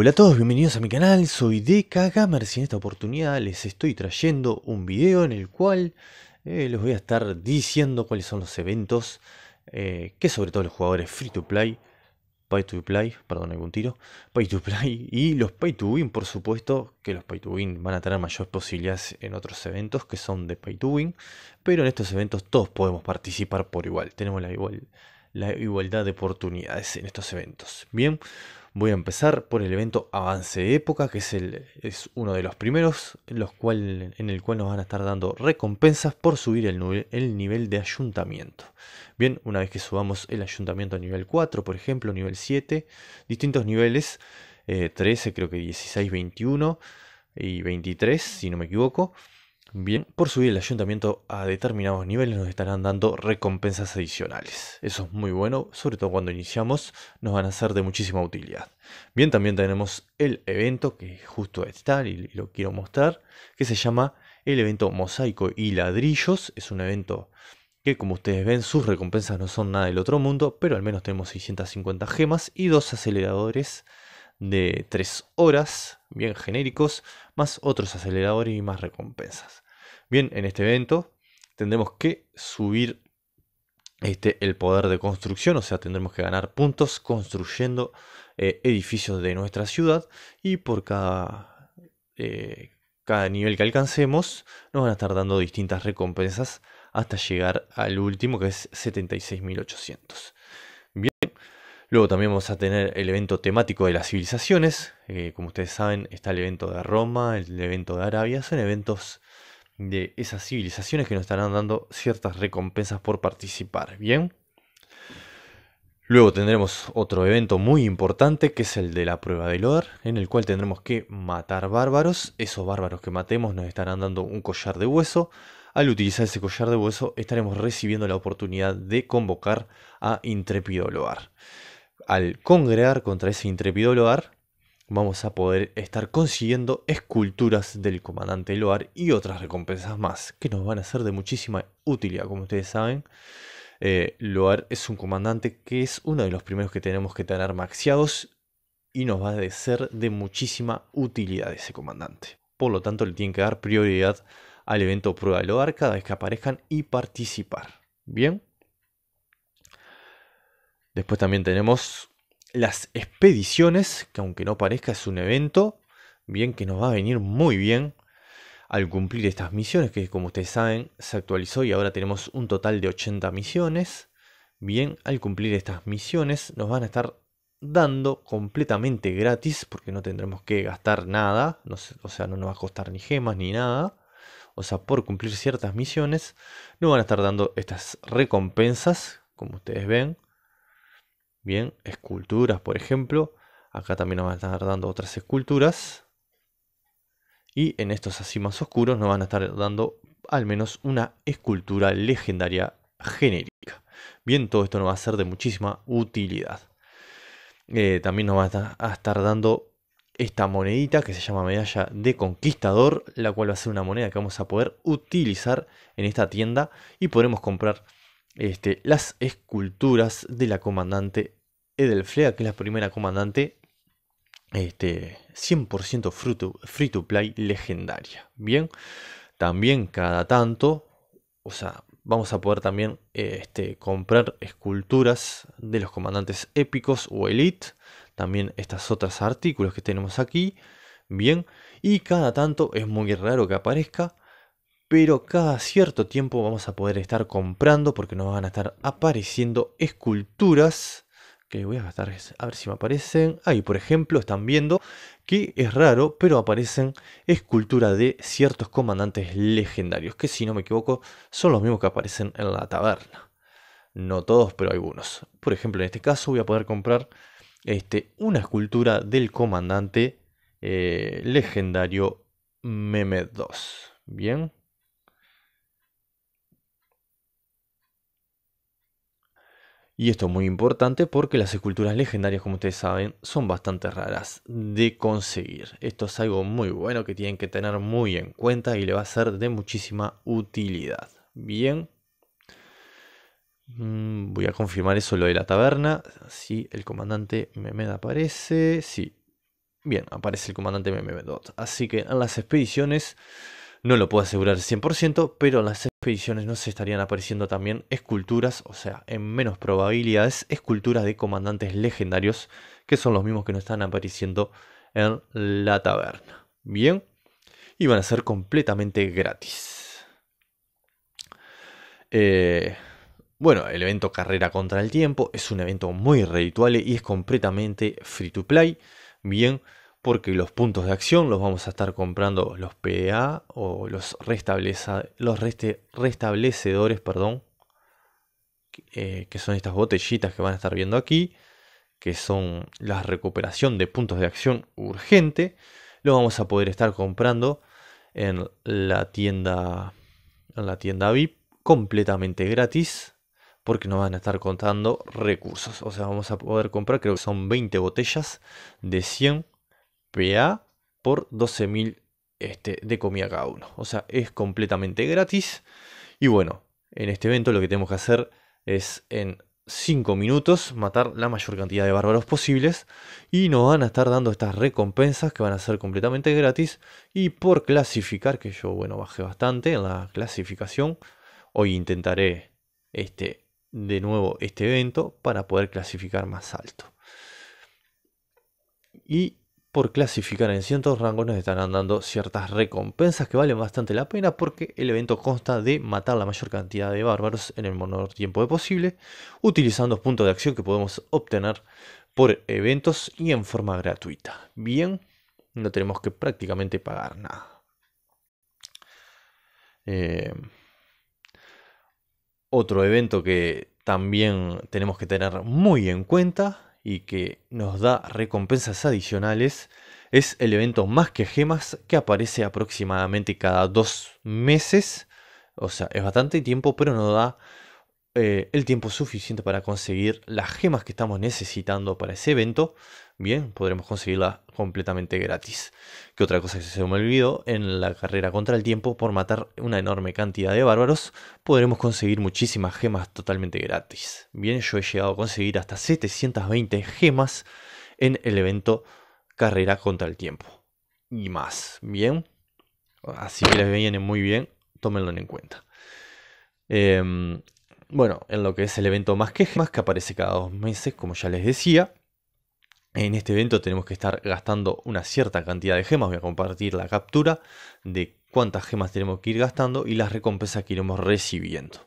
hola a todos, bienvenidos a mi canal, soy Deca Gamers y en esta oportunidad les estoy trayendo un video en el cual eh, les voy a estar diciendo cuáles son los eventos eh, que sobre todo los jugadores free to play, pay to play, perdón algún tiro, pay to play y los pay to win por supuesto, que los pay to win van a tener mayores posibilidades en otros eventos que son de pay to win, pero en estos eventos todos podemos participar por igual, tenemos la igualdad de oportunidades en estos eventos. Bien, Voy a empezar por el evento Avance de Época, que es, es uno de los primeros en, los en el cual nos van a estar dando recompensas por subir el, el nivel de ayuntamiento. Bien, una vez que subamos el ayuntamiento a nivel 4, por ejemplo, nivel 7, distintos niveles, 13, eh, creo que 16, 21 y 23, si no me equivoco. Bien, por subir el ayuntamiento a determinados niveles nos estarán dando recompensas adicionales. Eso es muy bueno, sobre todo cuando iniciamos, nos van a ser de muchísima utilidad. Bien, también tenemos el evento que justo está y lo quiero mostrar, que se llama el evento Mosaico y Ladrillos. Es un evento que como ustedes ven sus recompensas no son nada del otro mundo, pero al menos tenemos 650 gemas y dos aceleradores de 3 horas, bien genéricos, más otros aceleradores y más recompensas. Bien, en este evento tendremos que subir este, el poder de construcción, o sea, tendremos que ganar puntos construyendo eh, edificios de nuestra ciudad y por cada, eh, cada nivel que alcancemos nos van a estar dando distintas recompensas hasta llegar al último que es 76.800. Bien, Luego también vamos a tener el evento temático de las civilizaciones. Eh, como ustedes saben, está el evento de Roma, el evento de Arabia. Son eventos de esas civilizaciones que nos estarán dando ciertas recompensas por participar. Bien. Luego tendremos otro evento muy importante que es el de la prueba del hogar, en el cual tendremos que matar bárbaros. Esos bárbaros que matemos nos estarán dando un collar de hueso. Al utilizar ese collar de hueso estaremos recibiendo la oportunidad de convocar a Intrépido Loar al congregar contra ese intrépido Loar, vamos a poder estar consiguiendo esculturas del comandante Loar y otras recompensas más, que nos van a ser de muchísima utilidad, como ustedes saben. Eh, Loar es un comandante que es uno de los primeros que tenemos que tener maxiados y nos va a ser de muchísima utilidad ese comandante. Por lo tanto, le tienen que dar prioridad al evento Prueba de Loar cada vez que aparezcan y participar. Bien. Después también tenemos las expediciones, que aunque no parezca es un evento, bien que nos va a venir muy bien al cumplir estas misiones, que como ustedes saben se actualizó y ahora tenemos un total de 80 misiones. Bien, al cumplir estas misiones nos van a estar dando completamente gratis, porque no tendremos que gastar nada, o sea, no nos va a costar ni gemas ni nada. O sea, por cumplir ciertas misiones, nos van a estar dando estas recompensas, como ustedes ven Bien, esculturas, por ejemplo. Acá también nos van a estar dando otras esculturas. Y en estos así más oscuros nos van a estar dando al menos una escultura legendaria genérica. Bien, todo esto nos va a ser de muchísima utilidad. Eh, también nos va a estar dando esta monedita que se llama medalla de conquistador, la cual va a ser una moneda que vamos a poder utilizar en esta tienda y podremos comprar este, las esculturas de la comandante Edelflea, que es la primera comandante este, 100% free to, free to play legendaria. Bien, también cada tanto, o sea, vamos a poder también este, comprar esculturas de los comandantes épicos o elite. También estas otras artículos que tenemos aquí. Bien, y cada tanto es muy raro que aparezca pero cada cierto tiempo vamos a poder estar comprando porque nos van a estar apareciendo esculturas que voy a gastar a ver si me aparecen. Ahí, por ejemplo, están viendo que es raro, pero aparecen esculturas de ciertos comandantes legendarios, que si no me equivoco son los mismos que aparecen en la taberna. No todos, pero algunos. Por ejemplo, en este caso voy a poder comprar este, una escultura del comandante eh, legendario Meme 2 Bien, Y esto es muy importante porque las esculturas legendarias, como ustedes saben, son bastante raras de conseguir. Esto es algo muy bueno que tienen que tener muy en cuenta y le va a ser de muchísima utilidad. Bien. Mm, voy a confirmar eso lo de la taberna. sí, el comandante Mehmed aparece. Sí. Bien, aparece el comandante Memedot. Así que en las expediciones no lo puedo asegurar 100%, pero en las expediciones no se estarían apareciendo también esculturas, o sea, en menos probabilidades, esculturas de comandantes legendarios, que son los mismos que nos están apareciendo en la taberna. Bien, y van a ser completamente gratis. Eh, bueno, el evento Carrera contra el Tiempo es un evento muy ritual y es completamente free to play. Bien, porque los puntos de acción los vamos a estar comprando los PDA o los, los restablecedores, perdón, eh, que son estas botellitas que van a estar viendo aquí, que son la recuperación de puntos de acción urgente, los vamos a poder estar comprando en la tienda en la tienda VIP completamente gratis porque nos van a estar contando recursos. O sea, vamos a poder comprar creo que son 20 botellas de 100 PA por 12.000 este, de comida cada uno. O sea, es completamente gratis. Y bueno, en este evento lo que tenemos que hacer es en 5 minutos matar la mayor cantidad de bárbaros posibles y nos van a estar dando estas recompensas que van a ser completamente gratis y por clasificar que yo bueno bajé bastante en la clasificación hoy intentaré este de nuevo este evento para poder clasificar más alto y por clasificar en ciertos rangos nos estarán dando ciertas recompensas que valen bastante la pena porque el evento consta de matar la mayor cantidad de bárbaros en el menor tiempo posible, utilizando puntos de acción que podemos obtener por eventos y en forma gratuita. Bien, no tenemos que prácticamente pagar nada. Eh, otro evento que también tenemos que tener muy en cuenta y que nos da recompensas adicionales, es el evento Más que Gemas que aparece aproximadamente cada dos meses. O sea, es bastante tiempo, pero nos da eh, el tiempo suficiente para conseguir las gemas que estamos necesitando para ese evento bien, podremos conseguirla completamente gratis. Que otra cosa que se me olvidó, en la carrera contra el tiempo, por matar una enorme cantidad de bárbaros, podremos conseguir muchísimas gemas totalmente gratis. Bien, yo he llegado a conseguir hasta 720 gemas en el evento carrera contra el tiempo. Y más, bien. Así que les viene muy bien, tómenlo en cuenta. Em, bueno, en lo que es el evento más que gemas, que aparece cada dos meses, como ya les decía, en este evento tenemos que estar gastando una cierta cantidad de gemas. Voy a compartir la captura de cuántas gemas tenemos que ir gastando y las recompensas que iremos recibiendo.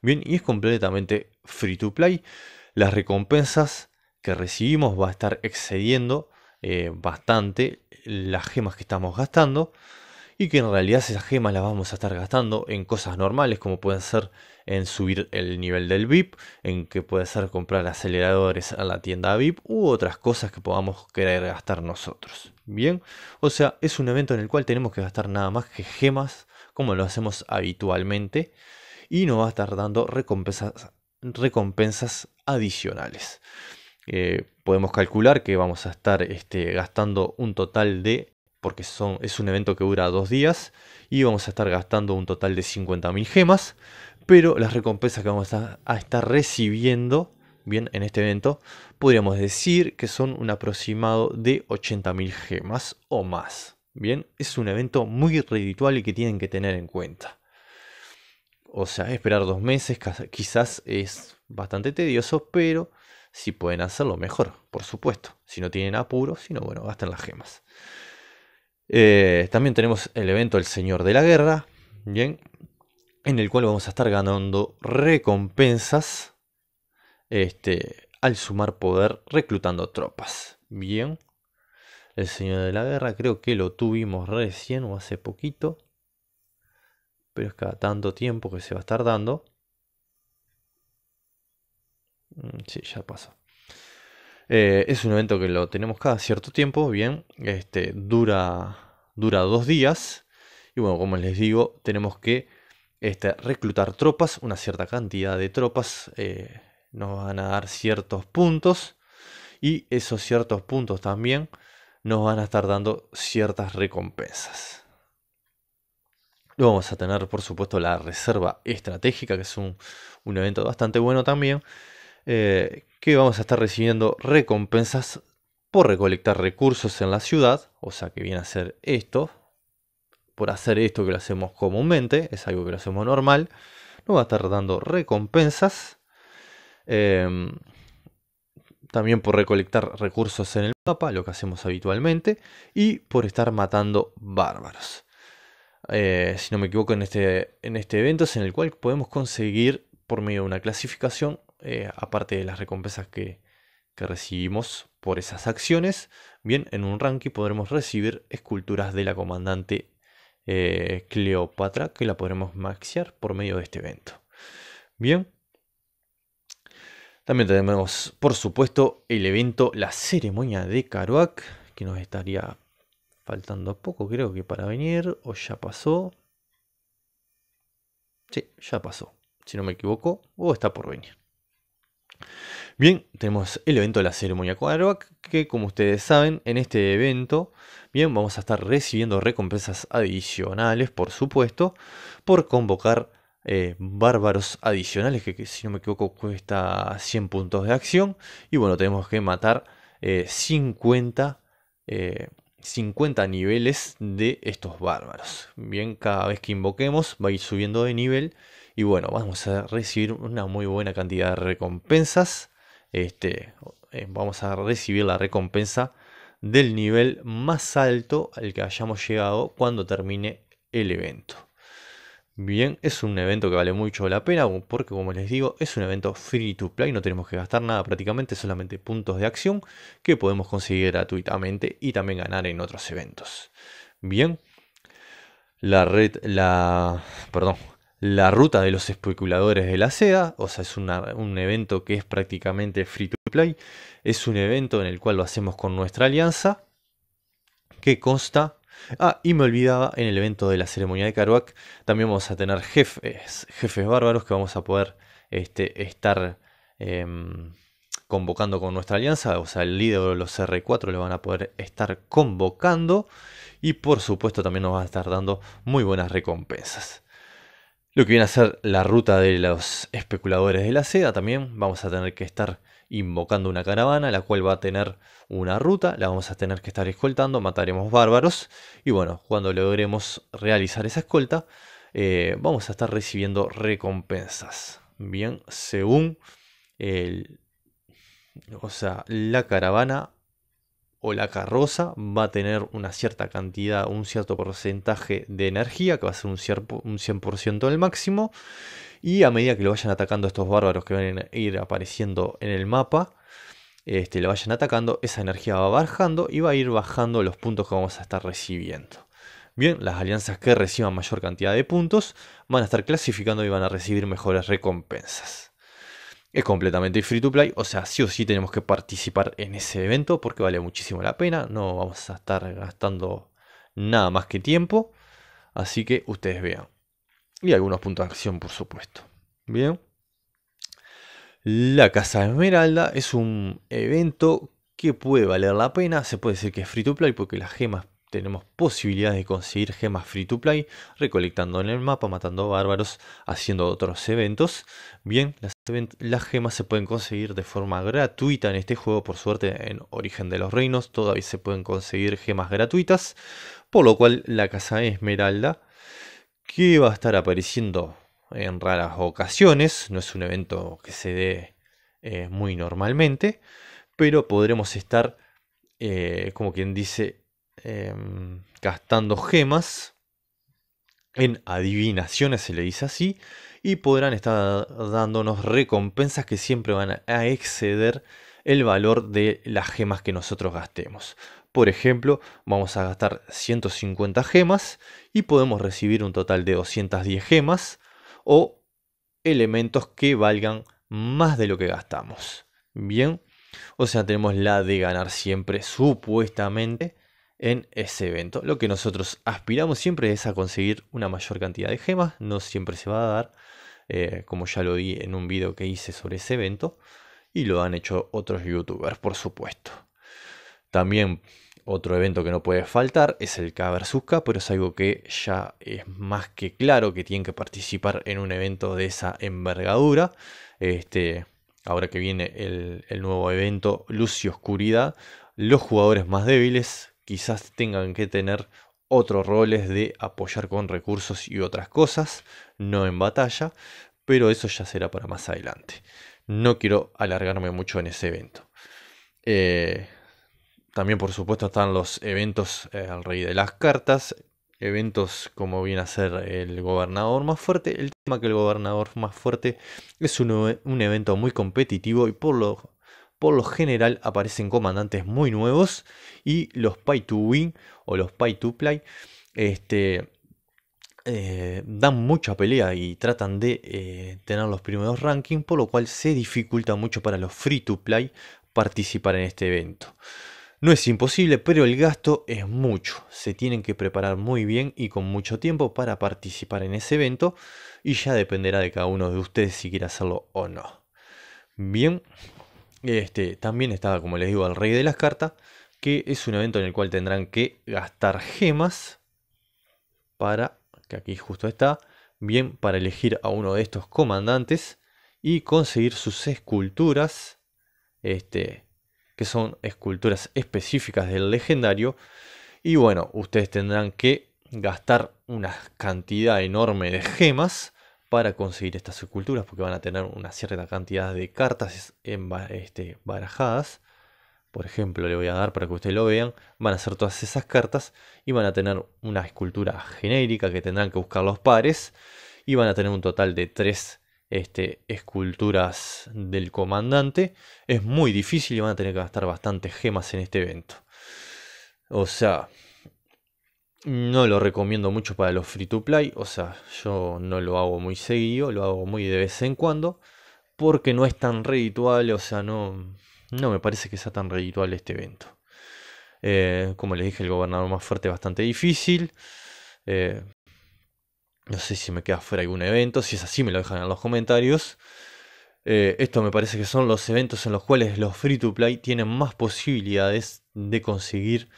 Bien, y es completamente free to play. Las recompensas que recibimos va a estar excediendo eh, bastante las gemas que estamos gastando y que en realidad esas gemas las vamos a estar gastando en cosas normales como pueden ser en subir el nivel del VIP, en que puede ser comprar aceleradores a la tienda VIP u otras cosas que podamos querer gastar nosotros. Bien, o sea, es un evento en el cual tenemos que gastar nada más que gemas como lo hacemos habitualmente y nos va a estar dando recompensas, recompensas adicionales. Eh, podemos calcular que vamos a estar este, gastando un total de porque son, es un evento que dura dos días y vamos a estar gastando un total de 50.000 gemas, pero las recompensas que vamos a, estar recibiendo bien en este evento, podríamos decir que son un aproximado de 80.000 gemas o más. Bien, es un evento muy ritual y que tienen que tener en cuenta. O sea, esperar dos meses quizás es bastante tedioso, pero si pueden hacerlo mejor, por supuesto. Si no tienen apuro, si no, bueno, gastan las gemas. Eh, también tenemos el evento El Señor de la Guerra, bien, en el cual vamos a estar ganando recompensas este, al sumar poder reclutando tropas. Bien, El Señor de la Guerra creo que lo tuvimos recién o hace poquito, pero es cada tanto tiempo que se va a estar dando. Mm, sí, ya pasó. Eh, es un evento que lo tenemos cada cierto tiempo, bien, este, dura, dura dos días. Y bueno, como les digo, tenemos que este, reclutar tropas, una cierta cantidad de tropas eh, nos van a dar ciertos puntos. Y esos ciertos puntos también nos van a estar dando ciertas recompensas. Luego vamos a tener, por supuesto, la reserva estratégica, que es un, evento bastante bueno también, eh, que vamos a estar recibiendo recompensas por recolectar recursos en la ciudad, o sea que viene a ser esto, por hacer esto que lo hacemos comúnmente, es algo que lo hacemos normal, nos va a estar dando recompensas, em, también por recolectar recursos en el mapa, lo que hacemos habitualmente, y por estar matando bárbaros. Eh, si no me equivoco, en este, en este evento es en el cual podemos conseguir, por medio de una clasificación, eh, aparte de las recompensas que, recibimos por esas acciones, bien, en un ranking podremos recibir esculturas de la comandante eh, Cleopatra que la podremos maxear por medio de este evento. Bien. También tenemos, por supuesto, el evento, la ceremonia de Karuak, que nos estaría faltando poco, creo que para venir, o ya pasó. Sí, ya pasó, si no me equivoco, o está por venir. Bien, tenemos el evento de la ceremonia Quarterback, que como ustedes saben, en este evento, bien, vamos a estar recibiendo recompensas adicionales, por supuesto, por convocar eh, bárbaros adicionales, que, si no me equivoco cuesta 100 puntos de acción, y bueno, tenemos que matar 50 eh, eh, niveles de estos bárbaros. Bien, cada vez que invoquemos va a ir subiendo de nivel y bueno, vamos a recibir una muy buena cantidad de recompensas. Este, eh, vamos a recibir la recompensa del nivel más alto al que hayamos llegado cuando termine el evento. Bien, es un evento que vale mucho la pena porque como les digo es un evento free to play, no tenemos que gastar nada prácticamente, solamente puntos de acción que podemos conseguir gratuitamente y también ganar en otros eventos. Bien, la red, la, perdón, la ruta de los especuladores de la seda, o sea, es un evento que es prácticamente free to play, es un evento en el cual lo hacemos con nuestra alianza, que consta... Ah, y me olvidaba, en el evento de la ceremonia de Karuak también vamos a tener jefes, jefes bárbaros que vamos a poder este, estar em, convocando con nuestra alianza, o sea, el líder de los R4 le van a poder estar convocando y por supuesto también nos va a estar dando muy buenas recompensas. Lo que viene a ser la ruta de los especuladores de la seda también vamos a tener que estar invocando una caravana, la cual va a tener una ruta, la vamos a tener que estar escoltando, mataremos bárbaros y bueno, cuando logremos realizar esa escolta, eh, vamos a estar recibiendo recompensas. Bien, según el, o sea, la caravana o la carroza va a tener una cierta cantidad, un cierto porcentaje de energía, que va a ser un, 100% del máximo. Y a medida que lo vayan atacando estos bárbaros que van a ir apareciendo en el mapa, este, lo vayan atacando, esa energía va bajando y va a ir bajando los puntos que vamos a estar recibiendo. Bien, las alianzas que reciban mayor cantidad de puntos van a estar clasificando y van a recibir mejores recompensas. Es completamente free to play, o sea, sí o sí tenemos que participar en ese evento porque vale muchísimo la pena, no vamos a estar gastando nada más que tiempo, así que ustedes vean. Y algunos puntos de acción, por supuesto. Bien. La Casa Esmeralda es un evento que puede valer la pena, se puede decir que es free to play porque las gemas tenemos posibilidades de conseguir gemas free to play, recolectando en el mapa, matando bárbaros, haciendo otros eventos. Bien, las, gemas se pueden conseguir de forma gratuita en este juego, por suerte en Origen de los Reinos todavía se pueden conseguir gemas gratuitas, por lo cual la Casa Esmeralda, que va a estar apareciendo en raras ocasiones, no es un evento que se dé eh, muy normalmente, pero podremos estar, eh, como quien dice, Em, gastando gemas en adivinaciones, se le dice así, y podrán estar dándonos recompensas que siempre van a exceder el valor de las gemas que nosotros gastemos. Por ejemplo, vamos a gastar 150 gemas y podemos recibir un total de 210 gemas o elementos que valgan más de lo que gastamos. Bien, o sea, tenemos la de ganar siempre supuestamente en ese evento. Lo que nosotros aspiramos siempre es a conseguir una mayor cantidad de gemas, no siempre se va a dar, eh, como ya lo di en un video que hice sobre ese evento, y lo han hecho otros youtubers, por supuesto. También otro evento que no puede faltar es el K vs K, pero es algo que ya es más que claro que tienen que participar en un evento de esa envergadura. Este, ahora que viene el, el nuevo evento Luz y Oscuridad, los jugadores más débiles quizás tengan que tener otros roles de apoyar con recursos y otras cosas, no en batalla, pero eso ya será para más adelante. No quiero alargarme mucho en ese evento. Eh, también por supuesto están los eventos eh, al rey de las cartas, eventos como viene a ser el gobernador más fuerte. El tema que el gobernador más fuerte es un evento muy competitivo y por lo por lo general aparecen comandantes muy nuevos y los pay to win o los pay to play este, eh, dan mucha pelea y tratan de eh, tener los primeros rankings, por lo cual se dificulta mucho para los free to play participar en este evento. No es imposible, pero el gasto es mucho. Se tienen que preparar muy bien y con mucho tiempo para participar en ese evento y ya dependerá de cada uno de ustedes si quiere hacerlo o no. Bien, este, también está, como les digo, el Rey de las Cartas, que es un evento en el cual tendrán que gastar gemas para, que aquí justo está, bien para elegir a uno de estos comandantes y conseguir sus esculturas, este, que son esculturas específicas del legendario. Y bueno, ustedes tendrán que gastar una cantidad enorme de gemas para conseguir estas esculturas. porque van a tener una cierta cantidad de cartas en, este, barajadas. Por ejemplo, le voy a dar para que ustedes lo vean. Van a ser todas esas cartas y van a tener una escultura genérica que tendrán que buscar los pares. Y van a tener un total de tres este, esculturas del comandante. Es muy difícil y van a tener que gastar bastantes gemas en este evento. O sea, no lo recomiendo mucho para los free to play, o sea, yo no lo hago muy seguido, lo hago muy de vez en cuando, porque no es tan redituable, o sea, no, no me parece que sea tan redituable este evento. Eh, como les dije, el gobernador más fuerte es bastante difícil. Eh, no sé si me queda fuera algún evento, si es así me lo dejan en los comentarios. Eh, esto me parece que son los eventos en los cuales los free to play tienen más posibilidades de conseguir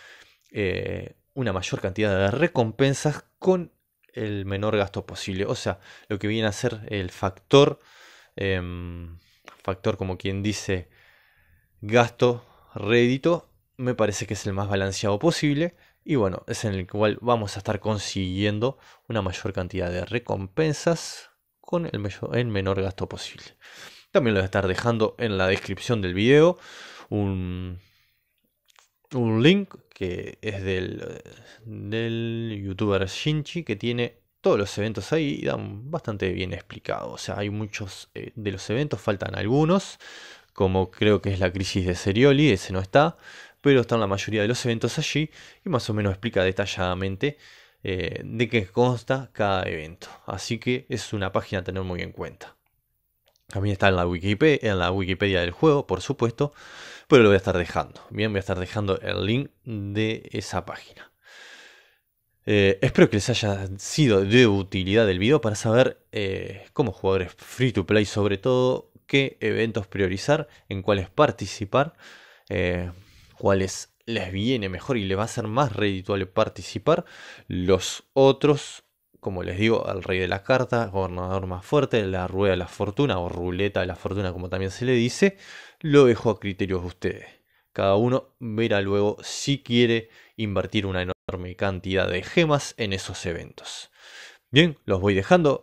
eh, una mayor cantidad de recompensas con el menor gasto posible. O sea, lo que viene a ser el factor, em, factor como quien dice, gasto, rédito, me parece que es el más balanceado posible. Y bueno, es en el cual vamos a estar consiguiendo una mayor cantidad de recompensas con el, menor gasto posible. También lo voy a estar dejando en la descripción del video un, un link que es del, del youtuber Shinchi, que tiene todos los eventos ahí y dan bastante bien explicado. O sea, hay muchos eh, de los eventos, faltan algunos, como creo que es la crisis de Serioli, ese no está, pero están la mayoría de los eventos allí y más o menos explica detalladamente eh, de qué consta cada evento. Así que es una página a tener muy en cuenta. También está en la en la Wikipedia del juego, por supuesto pero lo voy a estar dejando. Bien, voy a estar dejando el link de esa página. Eh, espero que les haya sido de utilidad el video para saber eh, como cómo jugadores free to play, sobre todo, qué eventos priorizar, en cuáles participar, eh, cuáles les viene mejor y les va a ser más redituable participar. Los otros, como les digo, al rey de la carta, gobernador más fuerte, la rueda de la fortuna o ruleta de la fortuna, como también se le dice lo dejo a criterios de ustedes. Cada uno verá luego si quiere invertir una enorme cantidad de gemas en esos eventos. Bien, los voy dejando.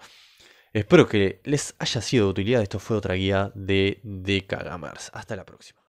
Espero que les haya sido de utilidad. Esto fue otra guía de Decagamers. Hasta la próxima.